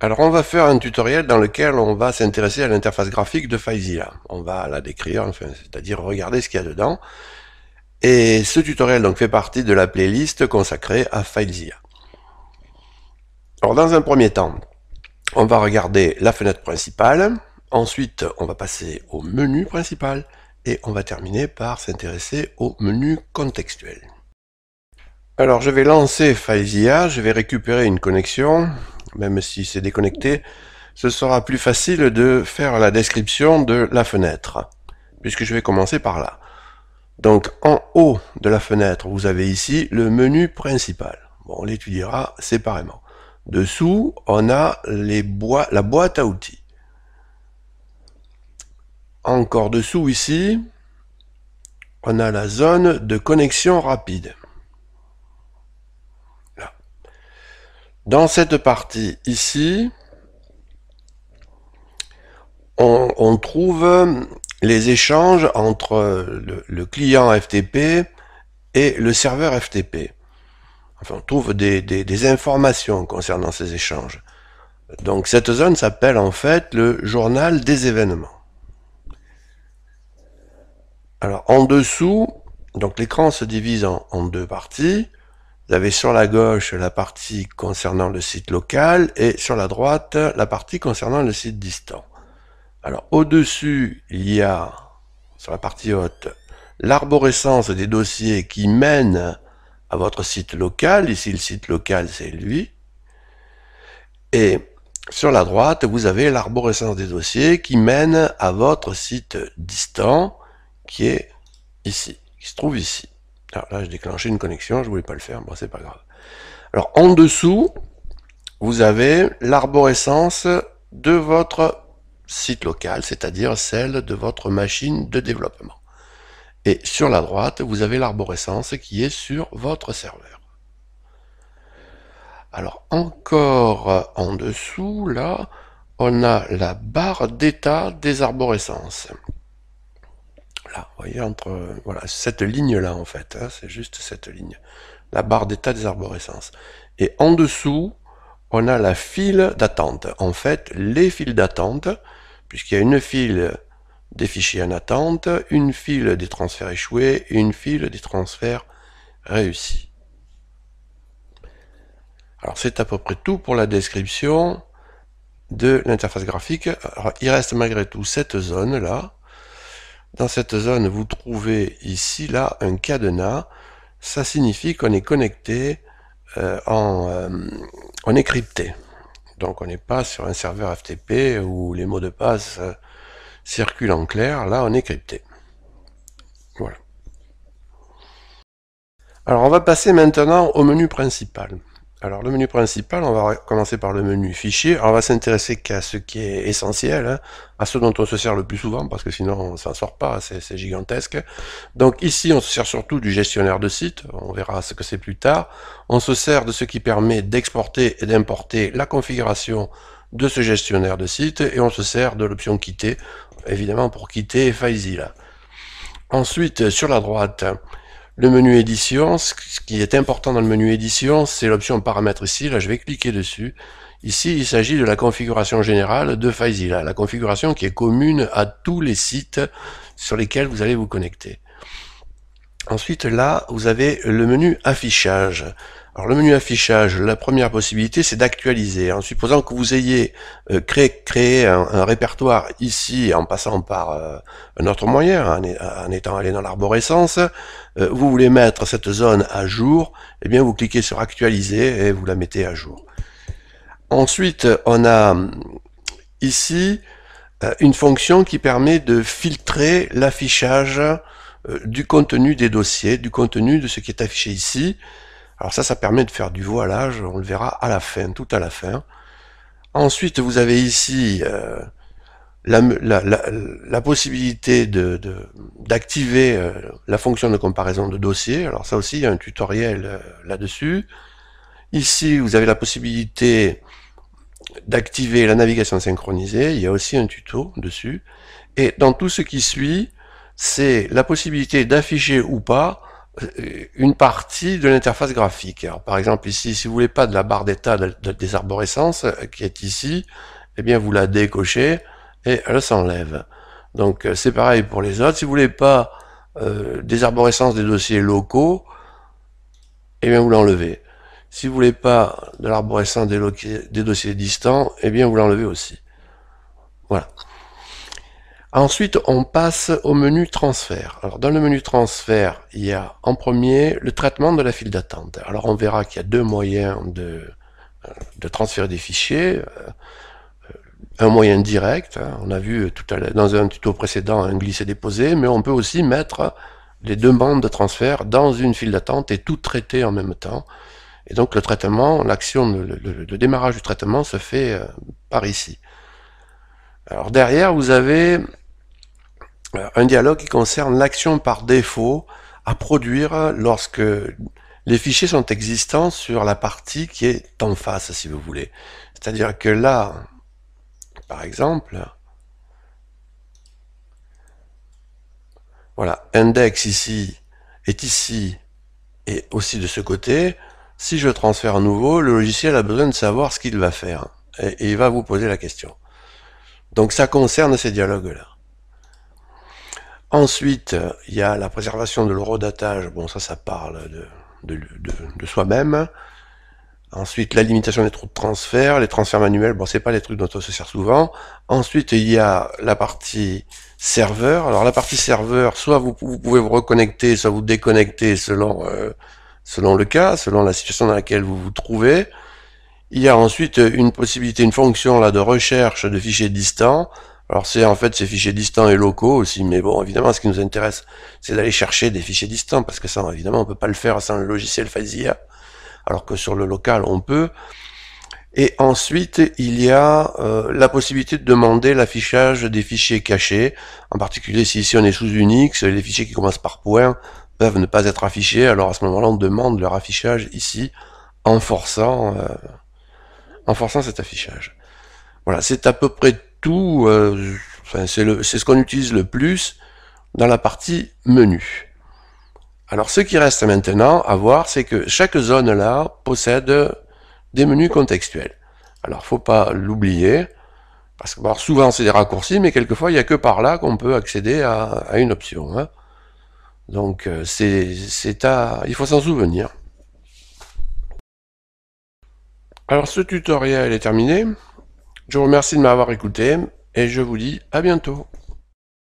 Alors on va faire un tutoriel dans lequel on va s'intéresser à l'interface graphique de FileZilla. On va la décrire, c'est-à-dire regarder ce qu'il y a dedans. Et ce tutoriel donc fait partie de la playlist consacrée à FileZilla. Alors dans un premier temps, on va regarder la fenêtre principale. Ensuite, on va passer au menu principal. Et on va terminer par s'intéresser au menu contextuel. Alors je vais lancer FileZilla, je vais récupérer une connexion même si c'est déconnecté, ce sera plus facile de faire la description de la fenêtre, puisque je vais commencer par là. Donc en haut de la fenêtre, vous avez ici le menu principal. Bon, on l'étudiera séparément. Dessous, on a les la boîte à outils. Encore dessous ici, on a la zone de connexion rapide. Dans cette partie ici, on, trouve les échanges entre le, client FTP et le serveur FTP. Enfin, on trouve des, informations concernant ces échanges. Donc cette zone s'appelle en fait le journal des événements. Alors en dessous, donc l'écran se divise en deux parties. Vous avez sur la gauche la partie concernant le site local et sur la droite la partie concernant le site distant. Alors au-dessus, il y a, sur la partie haute, l'arborescence des dossiers qui mène à votre site local. Ici, le site local, c'est lui. Et sur la droite, vous avez l'arborescence des dossiers qui mène à votre site distant, qui est ici, qui se trouve ici. Alors là, je déclenchais une connexion, je voulais pas le faire, bon, c'est pas grave. Alors en dessous, vous avez l'arborescence de votre site local, c'est-à-dire celle de votre machine de développement. Et sur la droite, vous avez l'arborescence qui est sur votre serveur. Alors encore en dessous, là, on a la barre d'état des arborescences entre voilà, cette ligne-là, en fait, hein, c'est juste cette ligne, la barre d'état des arborescences. Et en dessous, on a la file d'attente. En fait, les files d'attente, puisqu'il y a une file des fichiers en attente, une file des transferts échoués et une file des transferts réussis. Alors c'est à peu près tout pour la description de l'interface graphique. il reste malgré tout cette zone là, dans cette zone, vous trouvez ici, là, un cadenas. Ça signifie qu'on est connecté, euh, en, euh, on est crypté. Donc on n'est pas sur un serveur FTP où les mots de passe euh, circulent en clair. Là, on est crypté. Voilà. Alors on va passer maintenant au menu principal. Alors le menu principal, on va commencer par le menu fichier. on va s'intéresser qu'à ce qui est essentiel, hein, à ce dont on se sert le plus souvent, parce que sinon on s'en sort pas, c'est gigantesque. Donc ici on se sert surtout du gestionnaire de site, on verra ce que c'est plus tard. On se sert de ce qui permet d'exporter et d'importer la configuration de ce gestionnaire de site, et on se sert de l'option quitter, évidemment pour quitter FileZilla. Ensuite, sur la droite, le menu édition, ce qui est important dans le menu édition, c'est l'option paramètres ici. Là, je vais cliquer dessus. Ici, il s'agit de la configuration générale de FileZilla, la configuration qui est commune à tous les sites sur lesquels vous allez vous connecter. Ensuite, là, vous avez le menu affichage. Alors le menu affichage, la première possibilité c'est d'actualiser. En hein. supposant que vous ayez euh, créé, un, répertoire ici en passant par euh, un autre moyen, en, étant allé dans l'arborescence, euh, vous voulez mettre cette zone à jour, eh bien vous cliquez sur actualiser et vous la mettez à jour. Ensuite on a ici une fonction qui permet de filtrer l'affichage du contenu des dossiers, du contenu de ce qui est affiché ici. Alors ça, ça permet de faire du voilage, on le verra à la fin, tout à la fin. Ensuite, vous avez ici euh, la, possibilité d'activer de, euh, la fonction de comparaison de dossier. Alors ça aussi, il y a un tutoriel euh, là-dessus. Ici, vous avez la possibilité d'activer la navigation synchronisée. Il y a aussi un tuto dessus. Et dans tout ce qui suit, c'est la possibilité d'afficher ou pas euh, une partie de l'interface graphique. par exemple, ici, si vous voulez pas de la barre d'état des arborescences euh, qui est ici, eh bien, vous la décochez et elle s'enlève. Donc, euh, c'est pareil pour les autres. Si vous voulez pas des arborescences des dossiers locaux, eh bien, vous l'enlevez. Si vous voulez pas de l'arborescence des, des, dossiers distants, eh bien, vous l'enlevez aussi. Voilà. Ensuite, on passe au menu transfert. Alors, dans le menu transfert, il y a en premier le traitement de la file d'attente. Alors, on verra qu'il y a deux moyens de, euh, de transférer des fichiers. Euh, un moyen direct, hein. on a vu tout à dans un tuto précédent un glisser-déposer, mais on peut aussi mettre les demandes de transfert dans une file d'attente et tout traiter en même temps. Et donc le traitement, l'action, le, démarrage du traitement se fait euh, par ici. Alors derrière, vous avez euh, un dialogue qui concerne l'action par défaut à produire lorsque les fichiers sont existants sur la partie qui est en face, si vous voulez. C'est-à-dire que là, par exemple, voilà, index ici est ici et aussi de ce côté. Si je transfère à nouveau, le logiciel a besoin de savoir ce qu'il va faire et, et il va vous poser la question. Donc ça concerne ces dialogues-là. Ensuite, il y a la préservation de l'eurodatage. Bon, ça, ça parle de, de, de, soi-même. Ensuite, la limitation des trous de transfert, les transferts manuels, bon, c'est pas les trucs dont on se sert souvent. Ensuite, il y a la partie serveur. Alors, la partie serveur, soit vous, pouvez vous reconnecter, soit vous déconnecter selon, euh, selon le cas, selon la situation dans laquelle vous vous trouvez. Il y a ensuite une possibilité, une fonction là de recherche de fichiers distants. Alors c'est en fait ces fichiers distants et locaux aussi, mais bon évidemment ce qui nous intéresse c'est d'aller chercher des fichiers distants parce que ça évidemment on peut pas le faire sans le logiciel FASIA, alors que sur le local on peut. Et ensuite il y a euh, la possibilité de demander l'affichage des fichiers cachés, en particulier si ici on est sous Unix, les fichiers qui commencent par point peuvent ne pas être affichés, alors à ce moment-là on demande leur affichage ici en forçant, euh, en forçant cet affichage. Voilà, c'est à peu près tout tout, euh, c'est ce qu'on utilise le plus dans la partie menu. Alors ce qui reste maintenant à voir, c'est que chaque zone là possède des menus contextuels. Alors faut pas l'oublier, parce que souvent c'est des raccourcis, mais quelquefois il n'y a que par là qu'on peut accéder à, une option. Hein. Donc euh, c'est à, il faut s'en souvenir. Alors ce tutoriel est terminé. Je vous remercie de m'avoir écouté et je vous dis à bientôt.